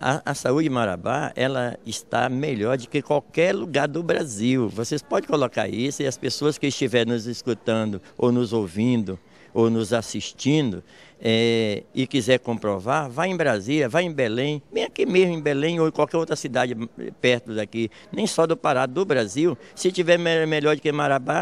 A, a, saúde em Marabá, ela está melhor do que qualquer lugar do Brasil. Vocês podem colocar isso e as pessoas que estiverem nos escutando ou nos ouvindo ou nos assistindo é, e quiser comprovar, vá em Brasília, vá em Belém, bem aqui mesmo em Belém ou em qualquer outra cidade perto daqui, nem só do Pará, do Brasil, se tiver melhor do que Marabá,